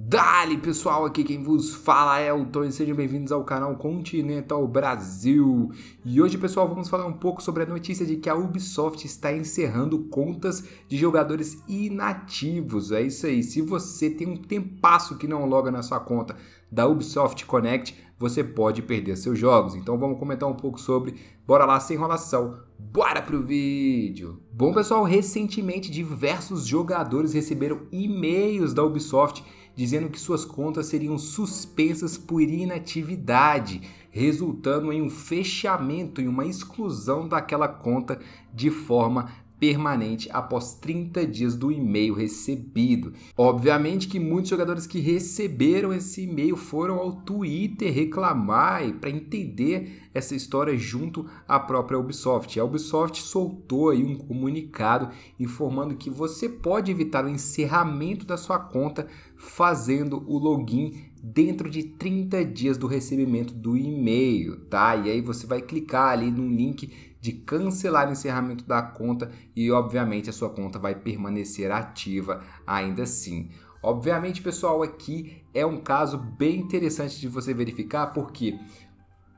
Dali pessoal, aqui quem vos fala é o Tony, sejam bem-vindos ao canal Continental Brasil. E hoje, pessoal, vamos falar um pouco sobre a notícia de que a Ubisoft está encerrando contas de jogadores inativos. É isso aí. Se você tem um tempasso que não loga na sua conta da Ubisoft Connect, você pode perder seus jogos. Então vamos comentar um pouco sobre. Bora lá sem enrolação. Bora pro vídeo! Bom pessoal, recentemente diversos jogadores receberam e-mails da Ubisoft dizendo que suas contas seriam suspensas por inatividade, resultando em um fechamento e uma exclusão daquela conta de forma permanente após 30 dias do e-mail recebido. Obviamente que muitos jogadores que receberam esse e-mail foram ao Twitter reclamar para entender essa história junto à própria Ubisoft. A Ubisoft soltou aí um comunicado informando que você pode evitar o encerramento da sua conta fazendo o login dentro de 30 dias do recebimento do e-mail, tá? E aí você vai clicar ali no link de cancelar o encerramento da conta e, obviamente, a sua conta vai permanecer ativa ainda assim. Obviamente, pessoal, aqui é um caso bem interessante de você verificar, porque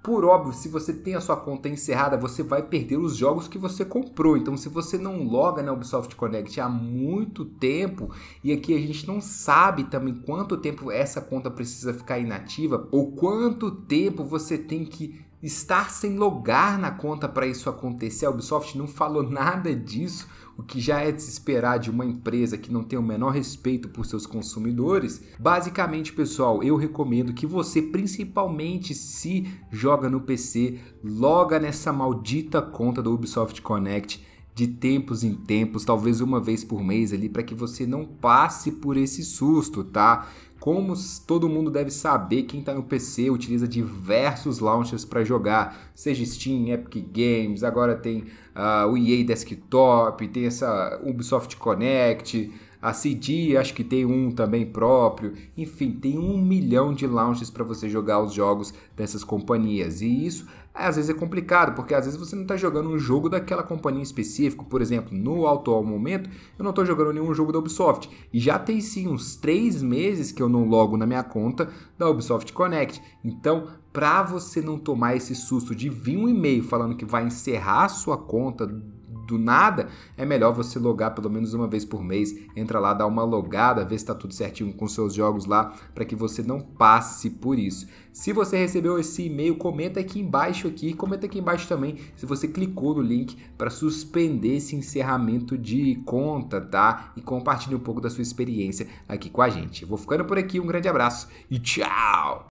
por óbvio, se você tem a sua conta encerrada, você vai perder os jogos que você comprou. Então, se você não loga na Ubisoft Connect há muito tempo, e aqui a gente não sabe também quanto tempo essa conta precisa ficar inativa, ou quanto tempo você tem que estar sem logar na conta para isso acontecer. A Ubisoft não falou nada disso, o que já é de se esperar de uma empresa que não tem o menor respeito por seus consumidores. Basicamente, pessoal, eu recomendo que você, principalmente se joga no PC, loga nessa maldita conta do Ubisoft Connect de tempos em tempos, talvez uma vez por mês ali, para que você não passe por esse susto, tá? como todo mundo deve saber, quem está no PC utiliza diversos launchers para jogar, seja Steam, Epic Games, agora tem uh, o EA Desktop, tem essa Ubisoft Connect, a CD, acho que tem um também próprio. Enfim, tem um milhão de launches para você jogar os jogos dessas companhias. E isso às vezes é complicado, porque às vezes você não está jogando um jogo daquela companhia específica. Por exemplo, no atual momento, eu não estou jogando nenhum jogo da Ubisoft. E já tem sim uns três meses que eu não logo na minha conta da Ubisoft Connect. Então, para você não tomar esse susto de vir um e-mail falando que vai encerrar a sua conta do nada, é melhor você logar pelo menos uma vez por mês. Entra lá, dá uma logada, vê se está tudo certinho com seus jogos lá, para que você não passe por isso. Se você recebeu esse e-mail, comenta aqui embaixo aqui, comenta aqui embaixo também se você clicou no link para suspender esse encerramento de conta, tá? E compartilhe um pouco da sua experiência aqui com a gente. vou ficando por aqui, um grande abraço e tchau!